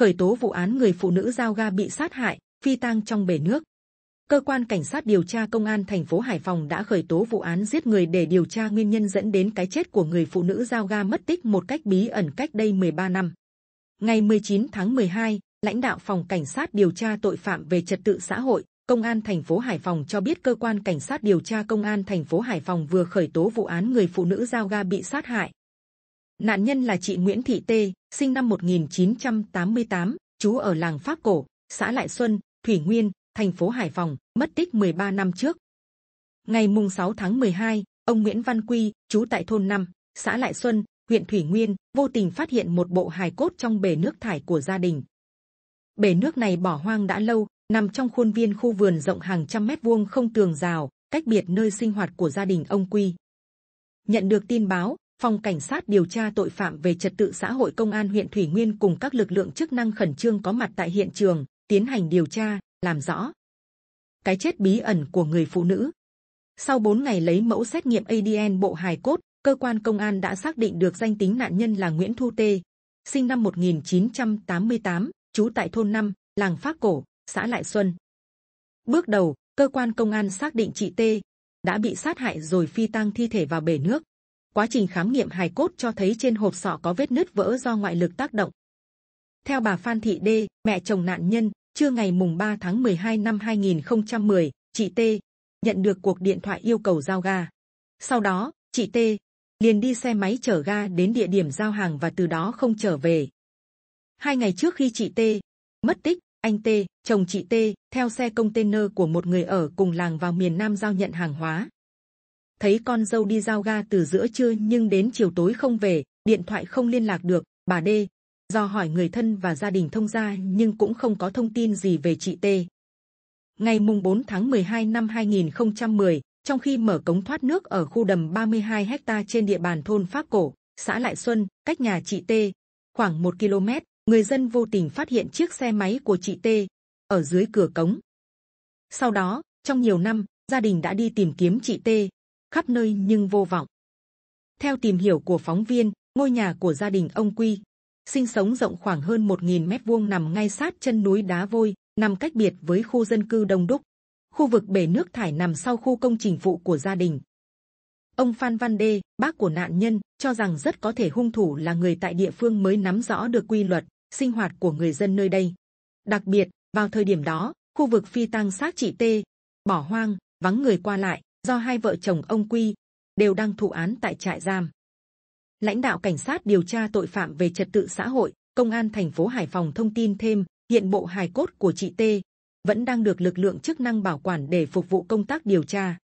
khởi tố vụ án người phụ nữ giao ga bị sát hại, phi tang trong bể nước. Cơ quan cảnh sát điều tra công an thành phố Hải Phòng đã khởi tố vụ án giết người để điều tra nguyên nhân dẫn đến cái chết của người phụ nữ giao ga mất tích một cách bí ẩn cách đây 13 năm. Ngày 19 tháng 12, lãnh đạo phòng cảnh sát điều tra tội phạm về trật tự xã hội, công an thành phố Hải Phòng cho biết cơ quan cảnh sát điều tra công an thành phố Hải Phòng vừa khởi tố vụ án người phụ nữ giao ga bị sát hại, Nạn nhân là chị Nguyễn Thị Tê, sinh năm 1988, trú ở làng Pháp Cổ, xã Lại Xuân, Thủy Nguyên, thành phố Hải Phòng, mất tích 13 năm trước. Ngày 6 tháng 12, ông Nguyễn Văn Quy, trú tại thôn 5, xã Lại Xuân, huyện Thủy Nguyên, vô tình phát hiện một bộ hài cốt trong bể nước thải của gia đình. Bể nước này bỏ hoang đã lâu, nằm trong khuôn viên khu vườn rộng hàng trăm mét vuông không tường rào, cách biệt nơi sinh hoạt của gia đình ông Quy. Nhận được tin báo, phòng cảnh sát điều tra tội phạm về trật tự xã hội công an huyện thủy nguyên cùng các lực lượng chức năng khẩn trương có mặt tại hiện trường tiến hành điều tra làm rõ cái chết bí ẩn của người phụ nữ sau 4 ngày lấy mẫu xét nghiệm ADN bộ hài cốt cơ quan công an đã xác định được danh tính nạn nhân là Nguyễn Thu Tê sinh năm 1988 trú tại thôn 5, làng Phát Cổ xã Lại Xuân bước đầu cơ quan công an xác định chị Tê đã bị sát hại rồi phi tang thi thể vào bể nước quá trình khám nghiệm hài cốt cho thấy trên hộp sọ có vết nứt vỡ do ngoại lực tác động. Theo bà Phan Thị Đê, mẹ chồng nạn nhân, trưa ngày mùng 3 tháng 12 năm 2010, chị T nhận được cuộc điện thoại yêu cầu giao ga. Sau đó, chị T liền đi xe máy chở ga đến địa điểm giao hàng và từ đó không trở về. Hai ngày trước khi chị T mất tích, anh T, chồng chị T, theo xe container của một người ở cùng làng vào miền Nam giao nhận hàng hóa thấy con dâu đi giao ga từ giữa trưa nhưng đến chiều tối không về, điện thoại không liên lạc được, bà D. Do hỏi người thân và gia đình thông gia nhưng cũng không có thông tin gì về chị T. Ngày mùng 4 tháng 12 năm 2010, trong khi mở cống thoát nước ở khu đầm 32 hecta trên địa bàn thôn Pháp Cổ, xã Lại Xuân, cách nhà chị T, khoảng 1 km, người dân vô tình phát hiện chiếc xe máy của chị T ở dưới cửa cống. Sau đó, trong nhiều năm, gia đình đã đi tìm kiếm chị T, khắp nơi nhưng vô vọng. Theo tìm hiểu của phóng viên, ngôi nhà của gia đình ông Quy sinh sống rộng khoảng hơn 1.000 mét vuông nằm ngay sát chân núi đá vôi, nằm cách biệt với khu dân cư đông đúc. Khu vực bể nước thải nằm sau khu công trình phụ của gia đình. Ông Phan Văn Đê, bác của nạn nhân, cho rằng rất có thể hung thủ là người tại địa phương mới nắm rõ được quy luật sinh hoạt của người dân nơi đây. Đặc biệt, vào thời điểm đó, khu vực phi tang xác chị T bỏ hoang, vắng người qua lại, do hai vợ chồng ông quy đều đang thụ án tại trại giam lãnh đạo cảnh sát điều tra tội phạm về trật tự xã hội công an thành phố hải phòng thông tin thêm hiện bộ hài cốt của chị t vẫn đang được lực lượng chức năng bảo quản để phục vụ công tác điều tra